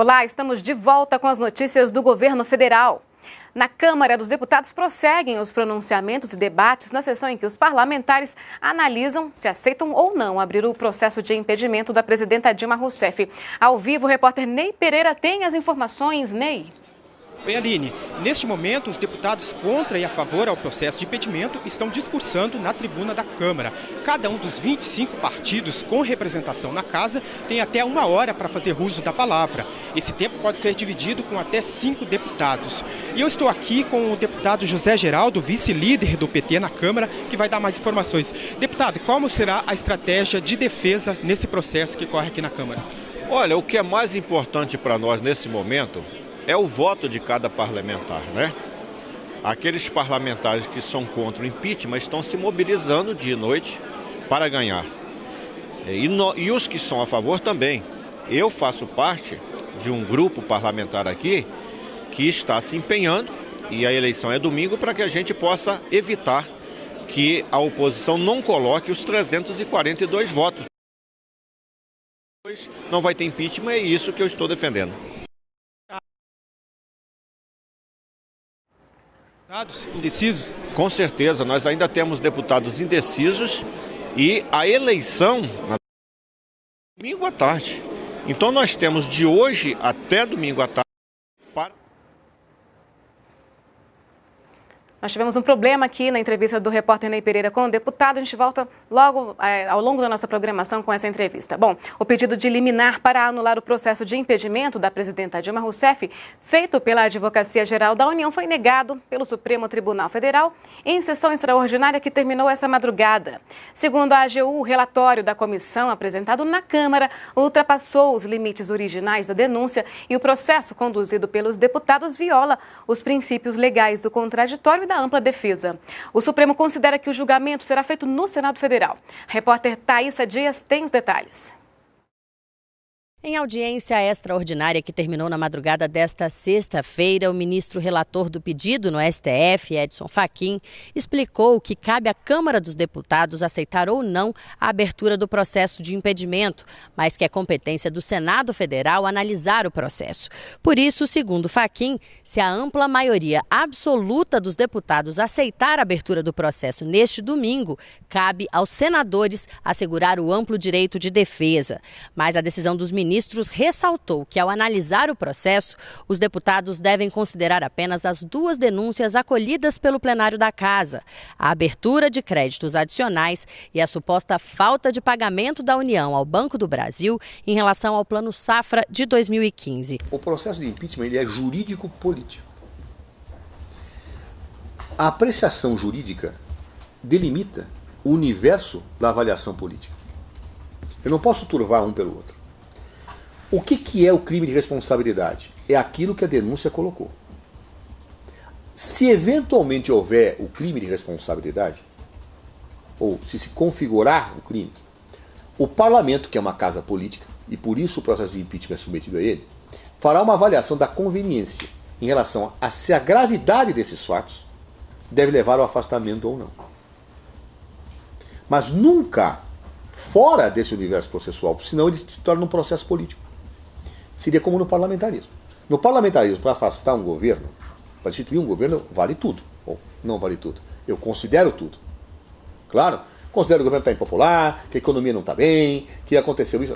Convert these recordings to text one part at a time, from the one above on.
Olá, estamos de volta com as notícias do governo federal. Na Câmara dos Deputados prosseguem os pronunciamentos e debates na sessão em que os parlamentares analisam se aceitam ou não abrir o processo de impedimento da presidenta Dilma Rousseff. Ao vivo, o repórter Ney Pereira tem as informações. Ney. E Aline, neste momento, os deputados contra e a favor ao processo de impedimento estão discursando na tribuna da Câmara. Cada um dos 25 partidos com representação na casa tem até uma hora para fazer uso da palavra. Esse tempo pode ser dividido com até cinco deputados. E eu estou aqui com o deputado José Geraldo, vice-líder do PT na Câmara, que vai dar mais informações. Deputado, qual será a estratégia de defesa nesse processo que corre aqui na Câmara? Olha, o que é mais importante para nós nesse momento é o voto de cada parlamentar, né? Aqueles parlamentares que são contra o impeachment estão se mobilizando dia e noite para ganhar. É, e, no, e os que são a favor também. Eu faço parte de um grupo parlamentar aqui que está se empenhando, e a eleição é domingo, para que a gente possa evitar que a oposição não coloque os 342 votos. Não vai ter impeachment, é isso que eu estou defendendo. Deputados indecisos? Com certeza, nós ainda temos deputados indecisos e a eleição na... domingo à tarde. Então nós temos de hoje até domingo à tarde Nós tivemos um problema aqui na entrevista do repórter Ney Pereira com o deputado. A gente volta logo é, ao longo da nossa programação com essa entrevista. Bom, o pedido de liminar para anular o processo de impedimento da presidenta Dilma Rousseff, feito pela Advocacia Geral da União, foi negado pelo Supremo Tribunal Federal em sessão extraordinária que terminou essa madrugada. Segundo a AGU, o relatório da comissão apresentado na Câmara ultrapassou os limites originais da denúncia e o processo conduzido pelos deputados viola os princípios legais do contraditório da ampla defesa. O Supremo considera que o julgamento será feito no Senado Federal. A repórter Thaisa Dias tem os detalhes. Em audiência extraordinária que terminou na madrugada desta sexta-feira, o ministro relator do pedido no STF, Edson Fachin, explicou que cabe à Câmara dos Deputados aceitar ou não a abertura do processo de impedimento, mas que é competência do Senado Federal analisar o processo. Por isso, segundo Fachin, se a ampla maioria absoluta dos deputados aceitar a abertura do processo neste domingo, cabe aos senadores assegurar o amplo direito de defesa. Mas a decisão dos ministros ministros ressaltou que, ao analisar o processo, os deputados devem considerar apenas as duas denúncias acolhidas pelo plenário da Casa: a abertura de créditos adicionais e a suposta falta de pagamento da União ao Banco do Brasil em relação ao Plano Safra de 2015. O processo de impeachment ele é jurídico-político. A apreciação jurídica delimita o universo da avaliação política. Eu não posso turvar um pelo outro. O que, que é o crime de responsabilidade? É aquilo que a denúncia colocou. Se eventualmente houver o crime de responsabilidade, ou se se configurar o crime, o parlamento, que é uma casa política, e por isso o processo de impeachment é submetido a ele, fará uma avaliação da conveniência em relação a se a gravidade desses fatos deve levar ao afastamento ou não. Mas nunca fora desse universo processual, senão ele se torna um processo político. Seria como no parlamentarismo. No parlamentarismo, para afastar um governo, para instituir um governo, vale tudo. Ou não vale tudo. Eu considero tudo. Claro, considero que o governo está impopular, que a economia não está bem, que aconteceu isso.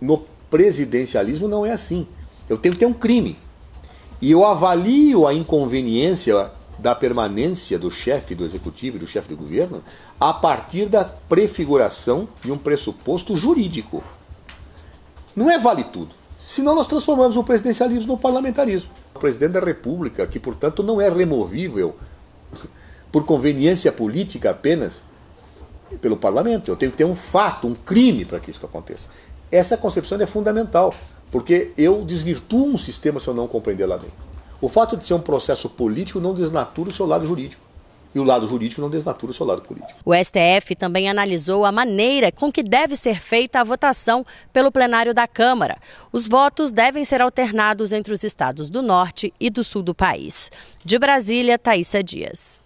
No presidencialismo não é assim. Eu tenho que ter um crime. E eu avalio a inconveniência da permanência do chefe do executivo e do chefe do governo a partir da prefiguração de um pressuposto jurídico. Não é vale tudo. Senão nós transformamos o presidencialismo no parlamentarismo. O presidente da República, que portanto não é removível por conveniência política apenas pelo parlamento, eu tenho que ter um fato, um crime para que isso aconteça. Essa concepção é fundamental, porque eu desvirtuo um sistema se eu não compreender lá bem. O fato de ser um processo político não desnatura o seu lado jurídico e o lado jurídico não desnatura o seu lado político. O STF também analisou a maneira com que deve ser feita a votação pelo plenário da Câmara. Os votos devem ser alternados entre os estados do norte e do sul do país. De Brasília, Thaisa Dias.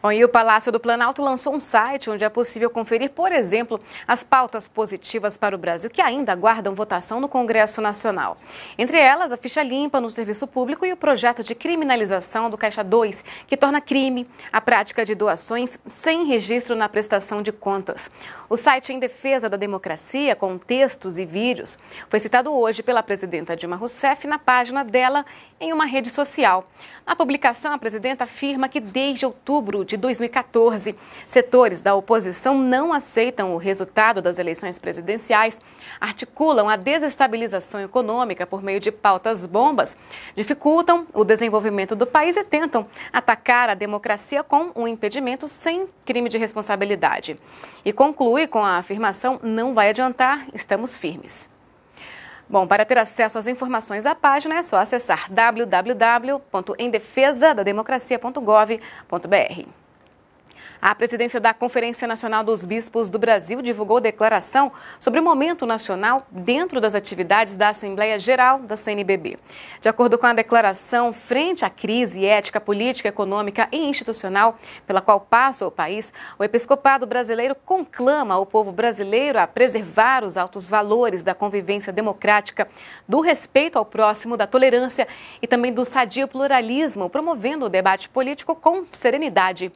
Bom, e o Palácio do Planalto lançou um site onde é possível conferir, por exemplo, as pautas positivas para o Brasil que ainda aguardam votação no Congresso Nacional. Entre elas, a ficha limpa no serviço público e o projeto de criminalização do Caixa 2, que torna crime a prática de doações sem registro na prestação de contas. O site é em defesa da democracia, com textos e vídeos, foi citado hoje pela presidenta Dilma Rousseff na página dela em uma rede social. Na publicação, a presidenta afirma que desde outubro de 2014. Setores da oposição não aceitam o resultado das eleições presidenciais, articulam a desestabilização econômica por meio de pautas bombas, dificultam o desenvolvimento do país e tentam atacar a democracia com um impedimento sem crime de responsabilidade. E conclui com a afirmação: não vai adiantar, estamos firmes. Bom, para ter acesso às informações à página é só acessar www.endefesadademocracia.gov.br. A presidência da Conferência Nacional dos Bispos do Brasil divulgou declaração sobre o momento nacional dentro das atividades da Assembleia Geral da CNBB. De acordo com a declaração, frente à crise ética, política, econômica e institucional pela qual passa o país, o episcopado brasileiro conclama o povo brasileiro a preservar os altos valores da convivência democrática, do respeito ao próximo, da tolerância e também do sadio pluralismo, promovendo o debate político com serenidade.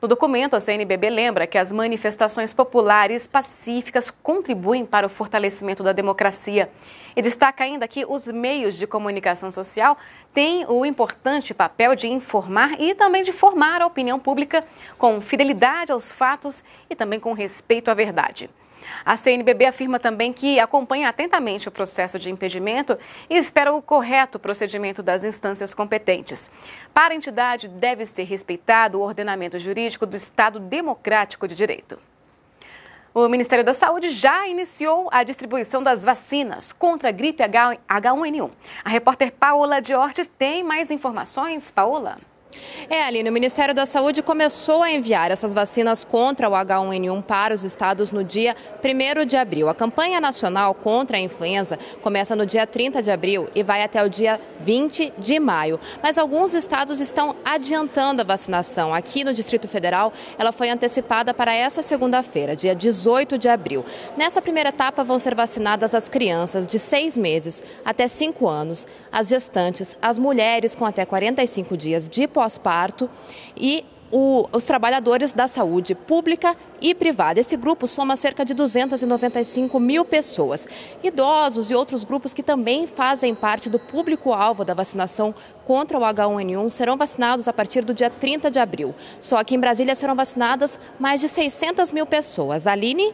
No documento, a CNBB lembra que as manifestações populares pacíficas contribuem para o fortalecimento da democracia e destaca ainda que os meios de comunicação social têm o importante papel de informar e também de formar a opinião pública com fidelidade aos fatos e também com respeito à verdade. A CNBB afirma também que acompanha atentamente o processo de impedimento e espera o correto procedimento das instâncias competentes. Para a entidade, deve ser respeitado o ordenamento jurídico do Estado democrático de direito. O Ministério da Saúde já iniciou a distribuição das vacinas contra a gripe H1N1. A repórter Paola Diorte tem mais informações. Paola? É, Aline, o Ministério da Saúde começou a enviar essas vacinas contra o H1N1 para os estados no dia 1 de abril. A campanha nacional contra a influenza começa no dia 30 de abril e vai até o dia 20 de maio. Mas alguns estados estão adiantando a vacinação. Aqui no Distrito Federal, ela foi antecipada para essa segunda-feira, dia 18 de abril. Nessa primeira etapa, vão ser vacinadas as crianças de 6 meses até 5 anos, as gestantes, as mulheres com até 45 dias de pós pós-parto e o, os trabalhadores da saúde pública e privada. Esse grupo soma cerca de 295 mil pessoas. Idosos e outros grupos que também fazem parte do público-alvo da vacinação contra o H1N1 serão vacinados a partir do dia 30 de abril. Só que em Brasília serão vacinadas mais de 600 mil pessoas. Aline?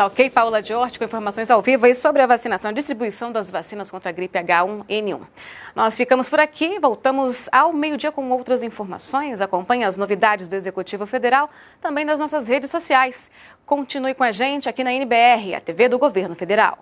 Tá ok, Paula Orte, com informações ao vivo e sobre a vacinação, distribuição das vacinas contra a gripe H1N1. Nós ficamos por aqui, voltamos ao meio-dia com outras informações. Acompanhe as novidades do Executivo Federal, também nas nossas redes sociais. Continue com a gente aqui na NBR, a TV do Governo Federal.